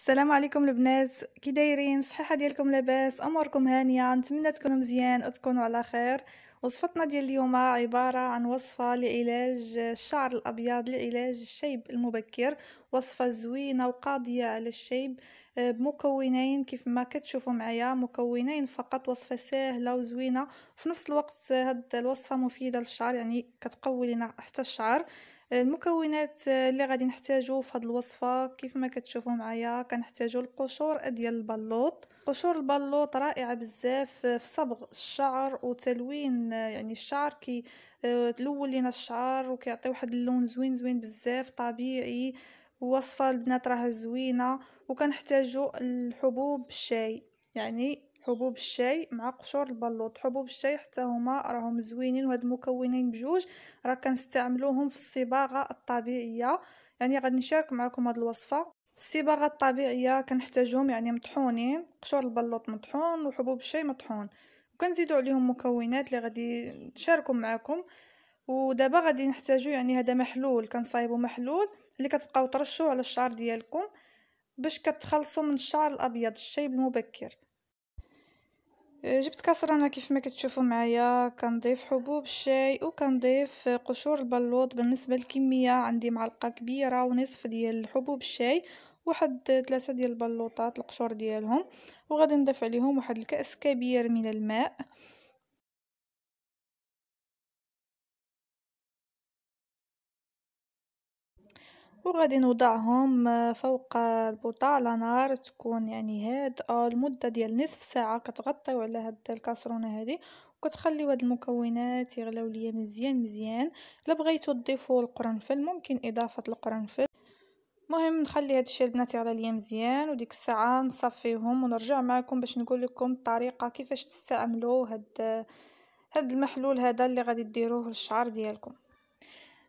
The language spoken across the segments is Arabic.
السلام عليكم البنات كي دايرين صحيحه ديالكم لاباس اموركم هانيه نتمنى تكونوا مزيان وتكونوا على خير وصفتنا ديال اليوم عباره عن وصفه لعلاج الشعر الابيض لعلاج الشيب المبكر وصفه زوينه وقاضيه على الشيب آه، بمكونين كيف ما كتشوفوا معايا مكونين فقط وصفه سهله وزوينه وفي نفس الوقت هاد الوصفه مفيده للشعر يعني كتقوي لنا حتى الشعر المكونات اللي غادي نحتاجو في هاد الوصفه كيف ما كتشوفوا معايا كنحتاجو القشور ديال البلوط قشور البلوط رائعه بزاف في صبغ الشعر وتلوين يعني الشعر كي تلون آه، لينا الشعر وكيعطي واحد اللون زوين زوين بزاف طبيعي وصفه البنات راها زوينه وكنحتاجو الحبوب الشاي يعني حبوب الشاي مع قشور البلوط حبوب الشاي حتى هما راهم زوينين وهاد المكونين بجوج راه كنستعملوهم في الصباغه الطبيعيه يعني غادي نشارك معكم هاد الوصفه في الصباغه الطبيعيه كنحتاجهم يعني مطحونين قشور البلوط مطحون وحبوب الشاي مطحون وكنزيدوا عليهم مكونات اللي غادي نشاركهم معكم ودابا غادي نحتاجو يعني هذا محلول كنصايبو محلول اللي كتبقاو ترشوه على الشعر ديالكم باش كتخلصوا من الشعر الابيض الشاي المبكر آه، جبت كاسرونه كيف ما كتشوفوا معايا كنضيف حبوب الشاي وكنضيف آه، قشور البلوط بالنسبه للكميه عندي معلقه كبيره ونصف ديال حبوب الشاي واحد آه، ثلاثة ديال البلوطات القشور ديالهم وغادي نضيف عليهم واحد الكأس كبير من الماء وغادي نوضعهم آه، فوق البوطة على نار تكون يعني هادئه آه، لمده ديال نصف ساعه كتغطيو على هاد الكاسرونه هادي وكتخليو هاد المكونات يغلاو ليا مزيان مزيان الا بغيتو تضيفوا القرنفل ممكن اضافه القرنفل مهم نخلي هادشي البنات يغلى ليا مزيان وديك الساعه نصفيهم ونرجع معكم باش نقول لكم الطريقه كيفاش تستعملوا هاد آه، هاد المحلول هذا اللي غادي ديروه للشعر ديالكم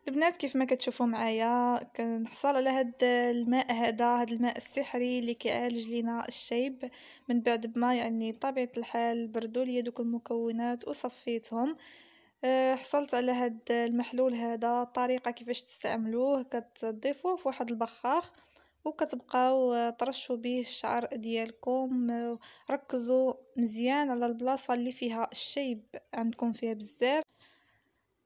البنات كيف ما كتشوفوا معايا كنحصل على هاد الماء هذا هاد الماء السحري اللي كيعالج لينا الشيب من بعد ما يعني بطبيعه الحال بردوا لي دوك المكونات وصفيتهم أه، حصلت على هاد المحلول هذا الطريقه كيفاش تستعملوه كتضيفوه في واحد البخاخ وكتبقاو ترشوا أه، به الشعر ديالكم أه، ركزوا مزيان على البلاصه اللي فيها الشيب عندكم فيها بزاف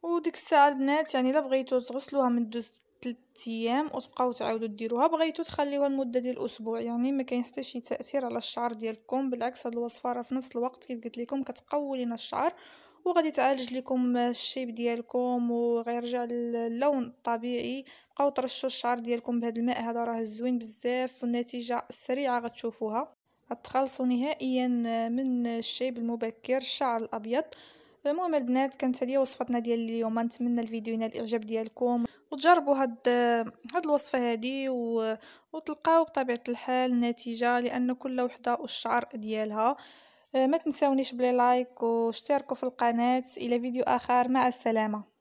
وديك الساعه البنات يعني الا بغيتو تغسلوها من دوز 3 ايام وتبقاو تعاودوا ديروها بغيتو تخليوها المده ديال الاسبوع يعني ما كاين حتى شي تاثير على الشعر ديالكم بالعكس هاد الوصفه راه في نفس الوقت كيف قلت لكم كتقوي لينا الشعر وغادي تعالج لكم الشيب ديالكم وغيرجع اللون الطبيعي بقاو ترشوا الشعر ديالكم بهذا الماء هذا راه زوين بزاف والنتيجه سريعه غتشوفوها غتخلصوا نهائيا من الشيب المبكر الشعر الابيض المهم البنات كانت هذه وصفتنا ديال اليوم نتمنى الفيديو ينال الاعجاب ديالكم وتجربوا هاد هاد الوصفه هذه و... وتلقاو بطبيعه الحال نتيجه لان كل وحده والشعر ديالها آه، ما تنساونيش بلي لايك واشتركوا في القناه الى فيديو اخر مع السلامه